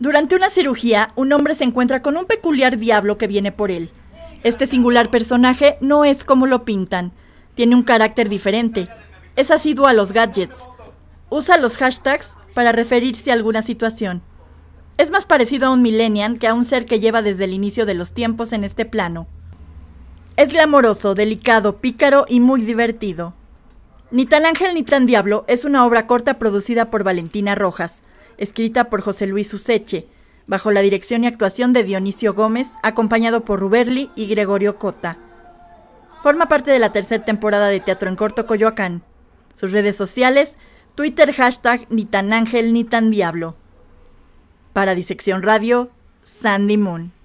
Durante una cirugía, un hombre se encuentra con un peculiar diablo que viene por él. Este singular personaje no es como lo pintan. Tiene un carácter diferente. Es asiduo a los gadgets. Usa los hashtags para referirse a alguna situación. Es más parecido a un millennial que a un ser que lleva desde el inicio de los tiempos en este plano. Es glamoroso, delicado, pícaro y muy divertido. Ni tan ángel ni tan diablo es una obra corta producida por Valentina Rojas escrita por José Luis Useche, bajo la dirección y actuación de Dionisio Gómez, acompañado por Ruberli y Gregorio Cota. Forma parte de la tercera temporada de Teatro en Corto Coyoacán. Sus redes sociales, Twitter hashtag ni tan ángel ni tan diablo. Para Disección Radio, Sandy Moon.